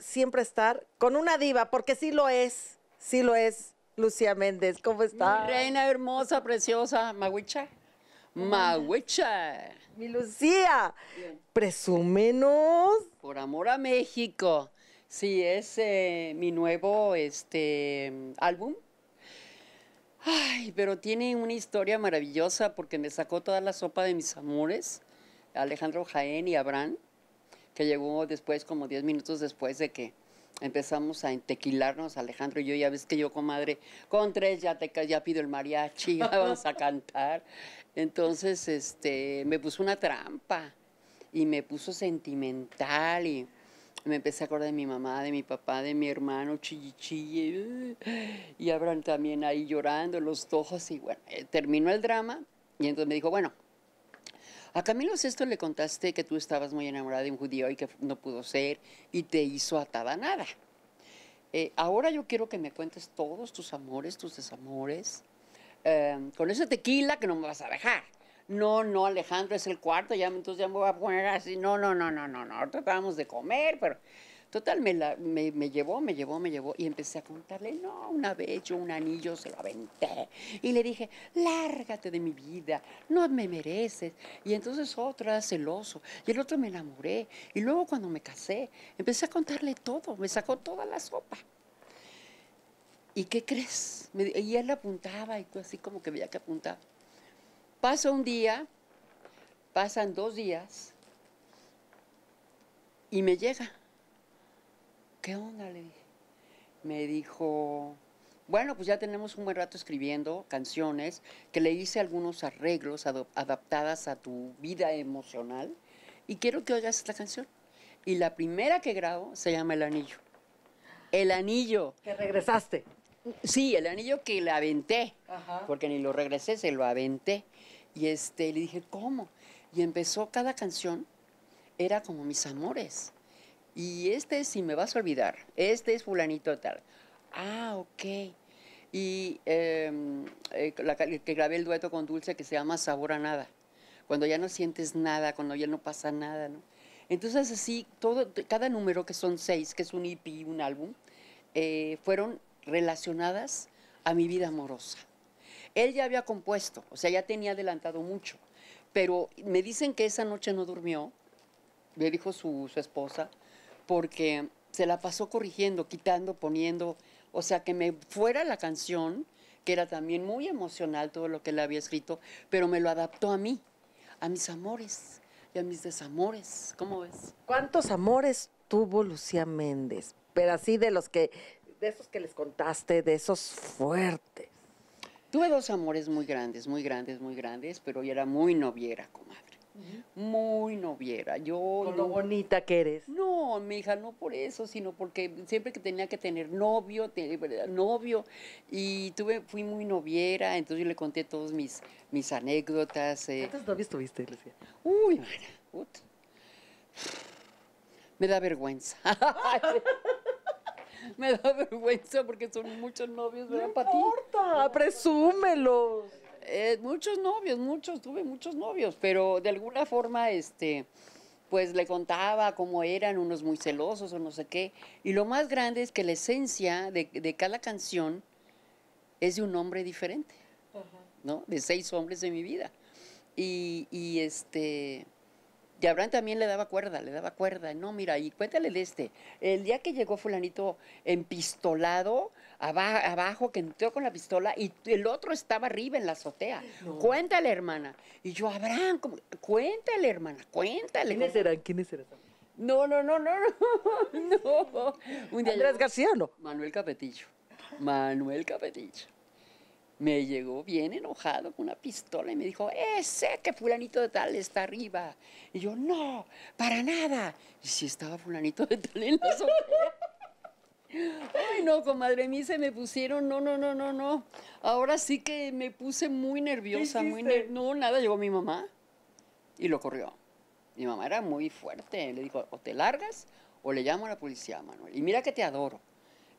siempre estar con una diva, porque sí lo es, sí lo es. Lucía Méndez, ¿cómo está? Mi reina hermosa, preciosa, Maguicha. Maguicha. Mi Lucía, presúmenos. Por amor a México. Sí, es eh, mi nuevo este, álbum. Ay, pero tiene una historia maravillosa porque me sacó toda la sopa de mis amores, Alejandro Jaén y Abraham que llegó después, como 10 minutos después de que empezamos a entequilarnos, Alejandro y yo, ya ves que yo, comadre, con tres ya, te, ya pido el mariachi, vamos a cantar. Entonces, este, me puso una trampa y me puso sentimental y me empecé a acordar de mi mamá, de mi papá, de mi hermano, chillichille, y Abraham también ahí llorando, los tojos, y bueno, eh, terminó el drama, y entonces me dijo, bueno, a Camilo Sesto le contaste que tú estabas muy enamorada de un judío y que no pudo ser y te hizo atada nada. Eh, ahora yo quiero que me cuentes todos tus amores, tus desamores, em, con esa tequila que no me vas a dejar. No, no, Alejandro es el cuarto, ya, entonces ya me voy a poner así. No, no, no, no, no, no. Tratábamos de comer, pero Total, me, me, llevó, me llevó, me llevó y empecé a contarle, no, una vez yo un anillo se lo aventé y le dije, lárgate de mi vida, no me mereces. Y entonces otra celoso y el otro me enamoré y luego cuando me casé empecé a contarle todo, me sacó toda la sopa. ¿Y qué crees? y él apuntaba y tú así como que veía que apuntaba. Pasa un día, pasan dos días y me llega ¿qué onda? Me dijo, bueno, pues ya tenemos un buen rato escribiendo canciones, que le hice algunos arreglos adaptadas a tu vida emocional y quiero que oigas esta canción. Y la primera que grabo se llama El Anillo. El Anillo. Que regresaste. Sí, el anillo que le aventé, porque ni lo regresé, se lo aventé. Y este, le dije, ¿cómo? Y empezó cada canción, era como mis amores. Y este si me vas a olvidar, este es fulanito tal. Ah, ok. Y em, eh, que grabé el dueto con Dulce que se llama Sabor a Nada. Cuando ya no sientes nada, cuando ya no pasa nada, ¿no? Entonces así, todo, cada número, que son seis, que es un EP, un álbum, eh, fueron relacionadas a mi vida amorosa. Él ya había compuesto, o sea, ya tenía adelantado mucho, pero me dicen que esa noche no durmió, me dijo su esposa, porque se la pasó corrigiendo, quitando, poniendo, o sea, que me fuera la canción, que era también muy emocional todo lo que él había escrito, pero me lo adaptó a mí, a mis amores y a mis desamores. ¿Cómo ves? ¿Cuántos amores tuvo Lucía Méndez? Pero así de los que, de esos que les contaste, de esos fuertes. Tuve dos amores muy grandes, muy grandes, muy grandes, pero yo era muy noviera, comadre muy noviera. Yo Con lo bonita que eres. No, mi hija, no por eso, sino porque siempre que tenía que tener novio, novio, y tuve, fui muy noviera, entonces yo le conté todos mis, mis anécdotas. Eh. ¿Cuántos novios tuviste, Uy, me da vergüenza. me da vergüenza porque son muchos novios, ¿verdad, No importa, presúmelos. Eh, muchos novios, muchos, tuve muchos novios, pero de alguna forma, este, pues le contaba cómo eran, unos muy celosos o no sé qué. Y lo más grande es que la esencia de, cada canción es de un hombre diferente, ¿no? De seis hombres de mi vida. Y, y este... Y Abraham también le daba cuerda, le daba cuerda. No, mira, y cuéntale de este. El día que llegó fulanito empistolado, abajo que entró con la pistola y el otro estaba arriba en la azotea. Cuéntale, hermana. Y yo, Abraham, cuéntale, hermana, cuéntale. ¿Quiénes eran? ¿Quiénes eran? No, no, no, no, no. Un día Andrés García, Manuel Capetillo. Manuel Capetillo. Me llegó bien enojado con una pistola y me dijo, ese que fulanito de tal está arriba. Y yo, no, para nada. Y si estaba fulanito de tal en la azotea. Ay, no, comadre, a mí se me pusieron, no, no, no, no, no. Ahora sí que me puse muy nerviosa, muy No, nada, llegó mi mamá y lo corrió. Mi mamá era muy fuerte, le dijo, o te largas o le llamo a la policía, Manuel. Y mira que te adoro.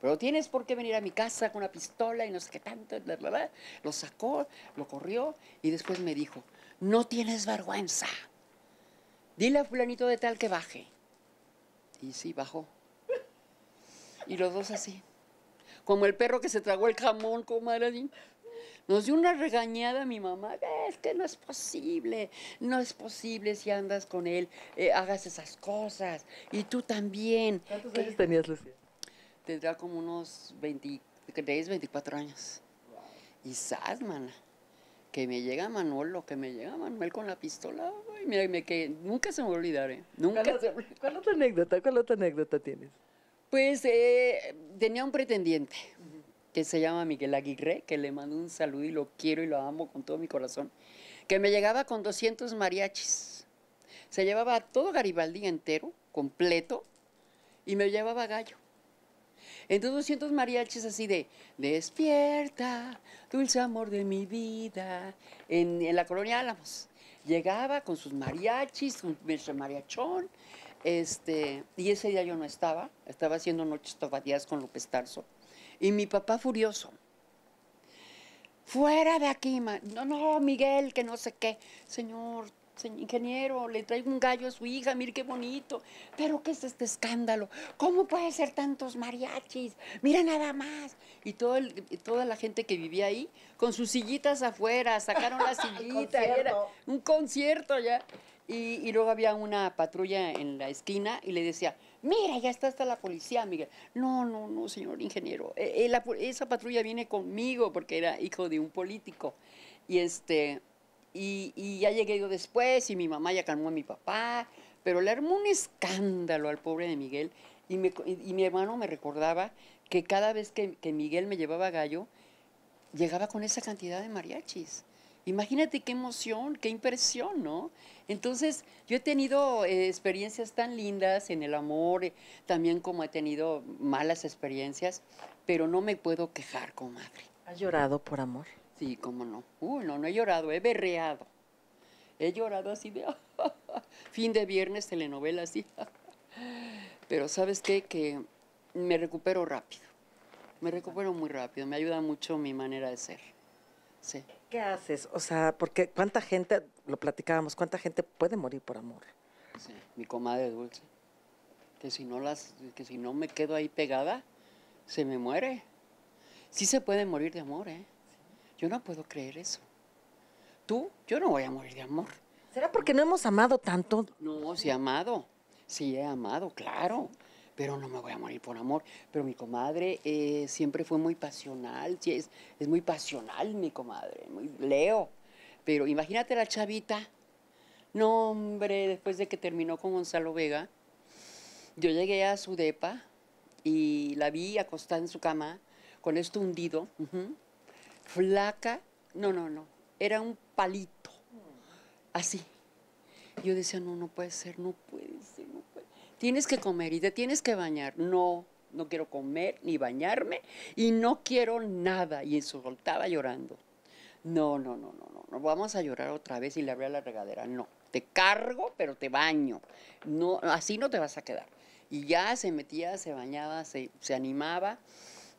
Pero tienes por qué venir a mi casa con una pistola y no sé qué tanto. Bla, bla, bla. Lo sacó, lo corrió y después me dijo, no tienes vergüenza. Dile a fulanito de tal que baje. Y sí, bajó. Y los dos así. Como el perro que se tragó el jamón, comadre. Nos dio una regañada a mi mamá. Es que no es posible. No es posible si andas con él, eh, hagas esas cosas. Y tú también. ¿Cuántos años tenías, Lucía? Tendrá como unos 23, 24 años. Y sas, mana. Que me llega Manolo, que me llega Manuel con la pistola. Y mira, me que nunca se me olvidaré. Eh. Nunca se ¿Cuál otra anécdota? ¿Cuál otra anécdota tienes? Pues eh, tenía un pretendiente que se llama Miguel Aguirre, que le mando un saludo y lo quiero y lo amo con todo mi corazón, que me llegaba con 200 mariachis. Se llevaba todo Garibaldi entero, completo, y me llevaba gallo. Entonces 200 mariachis así de, despierta, dulce amor de mi vida, en, la colonia Álamos. Llegaba con sus mariachis, su este, mariachón, este, y ese día yo no estaba, estaba haciendo noches tobadías con López Tarso. Y mi papá furioso. Fuera de aquí, no, no, Miguel, que no sé qué. Señor, ingeniero, le traigo un gallo a su hija, mire qué bonito. Pero ¿qué es este escándalo? ¿Cómo puede ser tantos mariachis? Mira nada más. Y todo toda la gente que vivía ahí, con sus sillitas afuera, sacaron las sillitas, era un concierto ya. Y, luego había una patrulla en la esquina y le decía, mira, ya está hasta la policía, Miguel. No, no, no, señor ingeniero, eh, eh, esa patrulla viene conmigo porque era hijo de un político. Y, este, y, ya llegué yo después y mi mamá ya calmó a mi papá, pero le armó un escándalo al pobre de Miguel y, mi hermano me recordaba que cada vez que, que Miguel me llevaba gallo, llegaba con esa cantidad de mariachis. Imagínate qué emoción, qué impresión, ¿no? Entonces, yo he tenido eh, experiencias tan lindas en el amor, eh, también como he tenido malas experiencias, pero no me puedo quejar, comadre. ¿Has llorado por amor? Sí, cómo no. Uy, no, no he llorado, he berreado. He llorado así de fin de viernes, telenovela así. pero sabes qué, que me recupero rápido. Me recupero muy rápido, me ayuda mucho mi manera de ser. ¿Qué haces? O sea, porque cuánta gente, lo platicábamos, cuánta gente puede morir por amor. mi comadre dulce. Que si no las, que si no me quedo ahí pegada, se me muere. Sí se puede morir de amor, ¿eh? Yo no puedo creer eso. Tú, yo no voy a morir de amor. ¿Será porque no hemos amado tanto? No, sí he amado. Sí he amado, claro pero no me voy a morir por amor. Pero mi comadre eh, siempre fue muy pasional, sí, es, es muy pasional mi comadre, muy leo. Pero imagínate la chavita. No, hombre, después de que terminó con Gonzalo Vega, yo llegué a su depa y la vi acostada en su cama, con esto hundido, flaca. No, no, no, era un palito, así. Yo decía, no, no puede ser, no puede ser, no puede ser tienes que comer y te tienes que bañar. No, no quiero comer ni bañarme y no quiero nada. Y soltaba llorando. No, no, no, no, no, no, vamos a llorar otra vez y le abría la regadera. No, te cargo, pero te baño. No, así no te vas a quedar. Y ya se metía, se bañaba, se, animaba.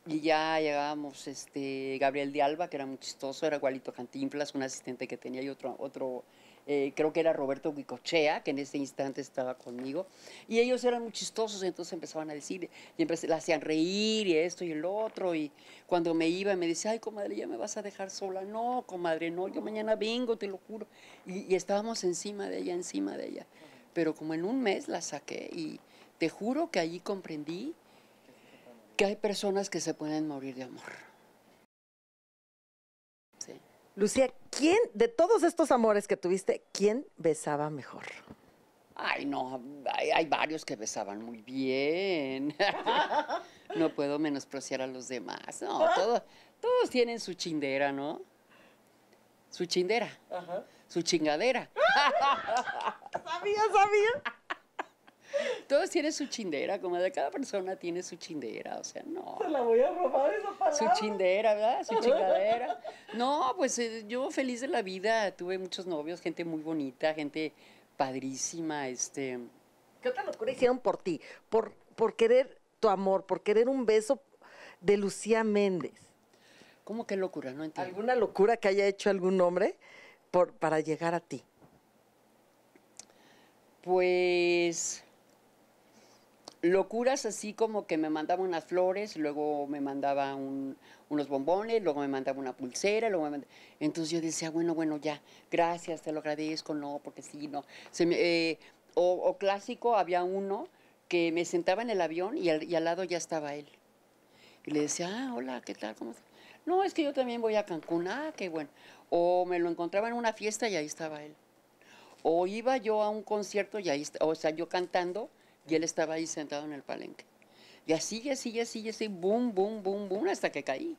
Y ya llegábamos, este, Gabriel de Alba, que era muy chistoso, era igualito Cantinflas, un asistente que tenía y otro, otro eh, creo que era Roberto Guicochea, que en ese instante estaba conmigo, y ellos eran muy chistosos, entonces empezaban a decir, y la hacían reír y esto y el otro, y cuando me iba me decía, ay comadre, ya me vas a dejar sola, no, comadre, no, yo mañana vengo, te lo juro, y estábamos encima de ella, encima de ella, pero como en un mes la saqué y te juro que allí comprendí que hay personas que se pueden morir de amor. Lucía, ¿quién, de todos estos amores que tuviste, quién besaba mejor? Ay, no, hay, varios que besaban muy bien. no puedo menospreciar a los demás. No, ah. todos tienen su chindera, ¿no? Su chindera. Ajá. Su chingadera. sabía, sabía. Todos tienen su chindera, como de cada persona tiene su chindera, o sea, no. Se la voy a robar eso. Su chindera, ¿verdad? Su chingadera. No, pues eh, yo feliz de la vida, tuve muchos novios, gente muy bonita, gente padrísima, este... ¿Qué otra locura hicieron por ti? Por, por querer tu amor, por querer un beso de Lucía Méndez. ¿Cómo qué locura? No entiendo. ¿Alguna locura que haya hecho algún hombre por, para llegar a ti? Pues locuras así como que me mandaba unas flores, luego me mandaba unos bombones, luego me mandaba una pulsera, luego entonces yo decía, bueno, bueno, ya, gracias, te lo agradezco, no, porque sí, no. Eh, o, clásico, había uno que me sentaba en el avión y al, lado ya estaba él. Y le decía, ah, hola, ¿qué tal? ¿Cómo No, es que yo también voy a Cancún, ah, qué bueno. O me lo encontraba en una fiesta y ahí estaba él. O iba yo a un concierto y ahí, o sea, yo cantando y él estaba ahí sentado en el palenque. Y así, y así, y así, y así, boom, boom, boom, boom, hasta que caí.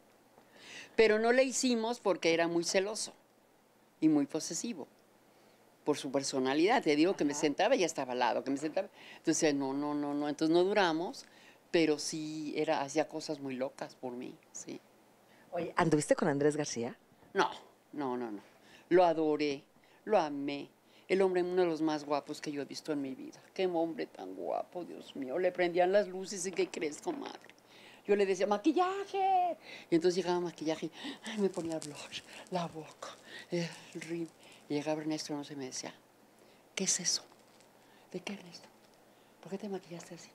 Pero no le hicimos porque era muy celoso y muy posesivo por su personalidad. Te digo que me sentaba y ya estaba al lado, que me sentaba. Entonces, no, no, no, no. Entonces no duramos, pero sí era, hacía cosas muy locas por mí, sí. Oye, ¿anduviste con Andrés García? No, no, no, no. Lo adoré, lo amé, el hombre uno de los más guapos que yo he visto en mi vida. Qué hombre tan guapo, Dios mío. Le prendían las luces y ¿qué crees, madre. Yo le decía, maquillaje. Y entonces llegaba maquillaje, me ponía blush, la boca, el rim. Y llegaba Ernesto no sé, me decía, ¿qué es eso? ¿De qué, Ernesto? ¿Por qué te maquillaste así?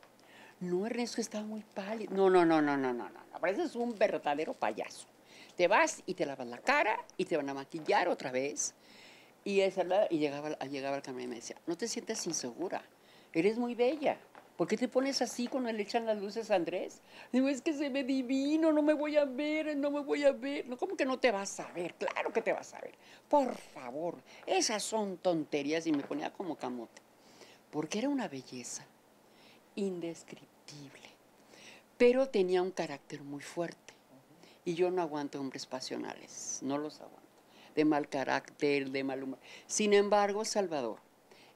No, Ernesto estaba muy pálido. No, no, no, no, no, no, no. es un verdadero payaso. Te vas y te lavas la cara y te van a maquillar otra vez y, esa, y llegaba, llegaba al camino y me decía, no te sientes insegura, eres muy bella. ¿Por qué te pones así cuando le echan las luces a Andrés? Digo, es que se ve divino, no me voy a ver, no me voy a ver. No, ¿Cómo que no te vas a ver? Claro que te vas a ver. Por favor, esas son tonterías y me ponía como camote. Porque era una belleza indescriptible, pero tenía un carácter muy fuerte. Y yo no aguanto hombres pasionales, no los aguanto de mal carácter, de mal humor. Sin embargo, Salvador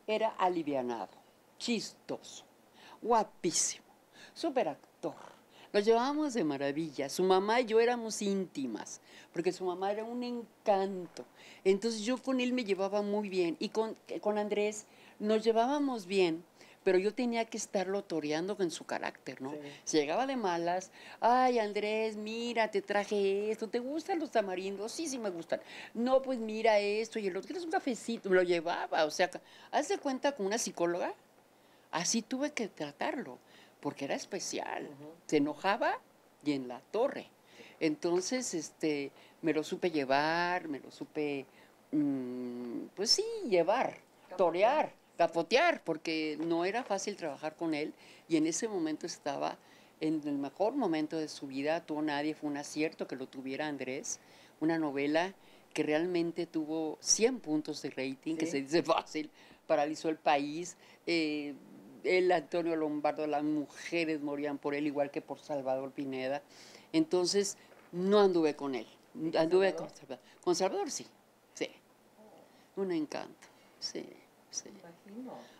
era alivianado, chistoso, guapísimo, súper actor. Lo llevábamos de maravilla. Su mamá y yo éramos íntimas, porque su mamá era un encanto. Entonces yo con él me llevaba muy bien y con, con Andrés nos llevábamos bien pero yo tenía que estarlo toreando en su carácter, ¿no? Si llegaba de malas, ay Andrés, mira, te traje esto, ¿te gustan los tamarindos? Sí, sí me gustan. No, pues mira esto y el otro, ¿quieres un cafecito? Lo llevaba, o sea, haz cuenta con una psicóloga, así tuve que tratarlo, porque era especial. Se enojaba y en la torre. Entonces, este, me lo supe llevar, me lo supe, mm, pues sí, llevar, torear capotear, porque no era fácil trabajar con él y en ese momento estaba en el mejor momento de su vida, tuvo nadie, fue un acierto que lo tuviera Andrés, una novela que realmente tuvo 100 puntos de rating, que se dice fácil, paralizó el país, eh, el Antonio Lombardo, las mujeres morían por él, igual que por Salvador Pineda, entonces no anduve con él, anduve con Salvador, con Salvador sí, sí, un encanto, sí. Sí.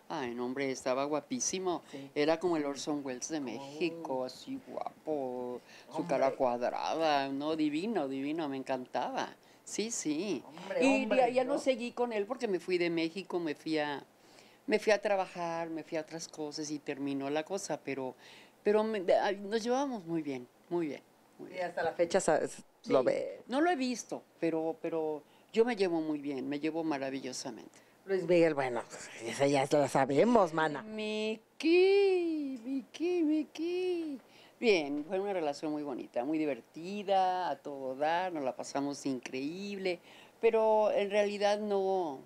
Ay, no, hombre, estaba guapísimo. Era como el Orson Welles de México, oh. así guapo, su cara cuadrada, no, divino, divino, me encantaba. Sí, sí. y ya, ¿no? seguí con él porque me fui de México, me fui a, me fui a trabajar, me fui a otras cosas y terminó la cosa, pero, pero nos llevábamos muy bien, muy bien. Y hasta la fecha lo ve. No lo he visto, pero, pero yo me llevo muy bien, me llevo maravillosamente. Luis Miguel, bueno, eso ya lo sabemos, mana. Miki, Miki, Miki. Bien, fue una relación muy bonita, muy divertida, a todo dar, nos la pasamos increíble, pero en realidad no,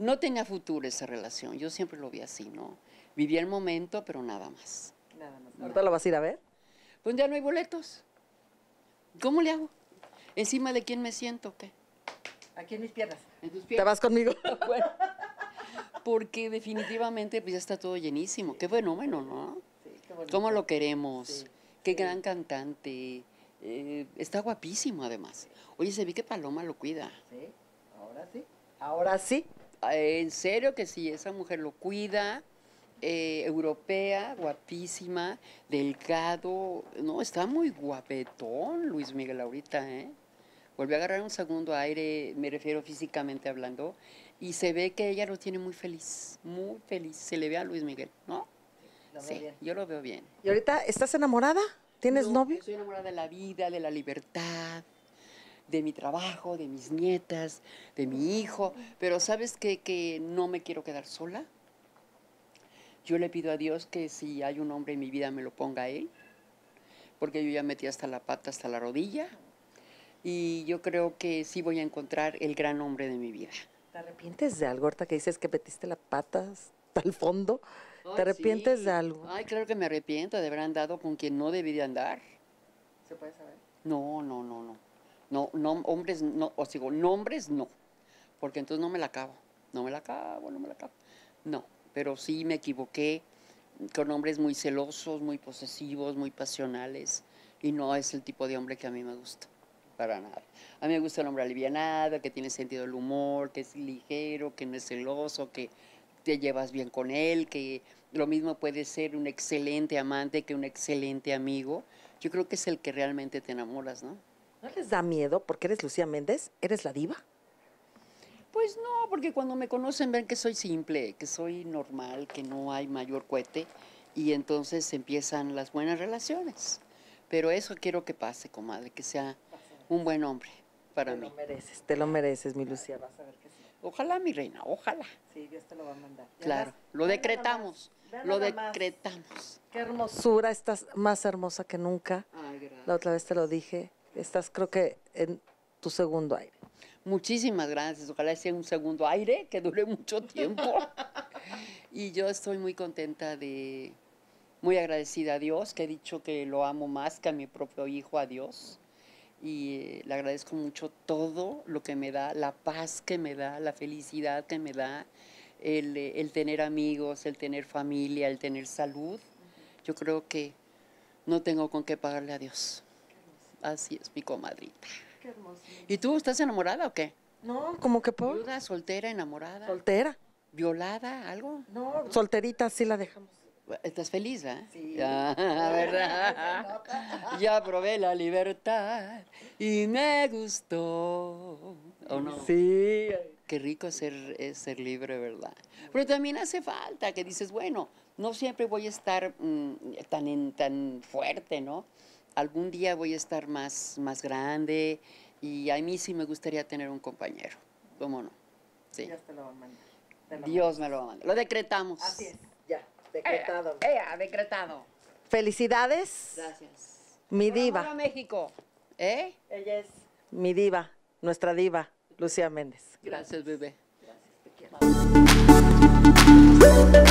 no tenía futuro esa relación, yo siempre lo vi así, ¿no? Vivía el momento, pero nada más. Nada más. ¿Ahorita lo vas a ir a ver? Pues ya no hay boletos. ¿Cómo le hago? ¿Encima de quién me siento? ¿Qué? Aquí en mis piernas. En ¿Te vas conmigo? porque definitivamente pues, ya está todo llenísimo. Qué fenómeno, ¿no? Sí, qué bonito. ¿Cómo lo queremos? qué gran cantante. Eh, está guapísimo además. Oye, se vi que Paloma lo cuida. Sí, ahora sí. Ahora sí. Eh, en serio que sí, esa mujer lo cuida. Eh, europea, guapísima, delgado. No, está muy guapetón Luis Miguel ahorita, ¿eh? Volvió a agarrar un segundo aire, me refiero físicamente hablando, y se ve que ella lo tiene muy feliz, muy feliz. Se le ve a Luis Miguel, ¿no? sí, yo lo veo bien. ¿Y ahorita estás enamorada? ¿Tienes novio? Estoy enamorada de la vida, de la libertad, de mi trabajo, de mis nietas, de mi hijo. Pero sabes qué? que no me quiero quedar sola. Yo le pido a Dios que si hay un hombre en mi vida me lo ponga él, porque yo ya metí hasta la pata, hasta la rodilla y yo creo que sí voy a encontrar el gran hombre de mi vida. ¿Te arrepientes de algo, Horta, que dices que metiste las patas al fondo? ¿Te arrepientes de algo? Ay, claro que me arrepiento de haber andado con quien no debí de andar. ¿Se puede saber? No, no, no, no. No, no hombres, no, o digo, nombres no, porque entonces no me la acabo, no me la acabo, no me la acabo. No, pero sí me equivoqué con hombres muy celosos, muy posesivos, muy pasionales, y no es el tipo de hombre que a mí me gusta para nada. A mí me gusta el hombre alivianado, que tiene sentido el humor, que es ligero, que no es celoso, que te llevas bien con él, que lo mismo puede ser un excelente amante que un excelente amigo. Yo creo que es el que realmente te enamoras, ¿no? ¿No les da miedo porque eres Lucía Méndez? ¿Eres la diva? Pues no, porque cuando me conocen ven que soy simple, que soy normal, que no hay mayor cohete y entonces empiezan las buenas relaciones. Pero eso quiero que pase, comadre, que sea un buen hombre para mí. Te lo mereces, te lo mereces, mi Lucía, Ojalá, mi reina, ojalá. Sí, Dios te lo va a mandar. Claro, lo decretamos, lo decretamos. Qué hermosura, estás más hermosa que nunca. La otra vez te lo dije, estás creo que en tu segundo aire. Muchísimas gracias, ojalá sea un segundo aire que dure mucho tiempo. y yo estoy muy contenta de, muy agradecida a Dios, que he dicho que lo amo más que a mi propio hijo, a Dios y eh, le agradezco mucho todo lo que me da, la paz que me da, la felicidad que me da, el, eh, el tener amigos, el tener familia, el tener salud. Yo creo que no tengo con qué pagarle a Dios. Así es, mi comadrita. Qué ¿Y tú estás enamorada o qué? No, como que por. soltera, enamorada. Soltera. Violada, algo. No, solterita sí la dejamos. Estás feliz, Eh? Sí. Ya, ah, ¿verdad? ya probé la libertad y me gustó. ¿O no? Sí. Qué rico ser, eh, ser libre, ¿verdad? Pero también hace falta que dices, bueno, no siempre voy a estar mm, tan, tan fuerte, ¿no? Algún día voy a estar más, más grande y a mí sí me gustaría tener un compañero. ¿Cómo no? Sí. Dios te lo va a mandar. Dios me lo va a mandar. Lo decretamos. Así es, ya. Decretado. Ea, eh, eh, eh, decretado. Felicidades. Gracias. Mi diva. México. ¿Eh? Ella es. Mi diva, nuestra diva, Lucía Méndez. Gracias, bebé. Gracias, te quiero.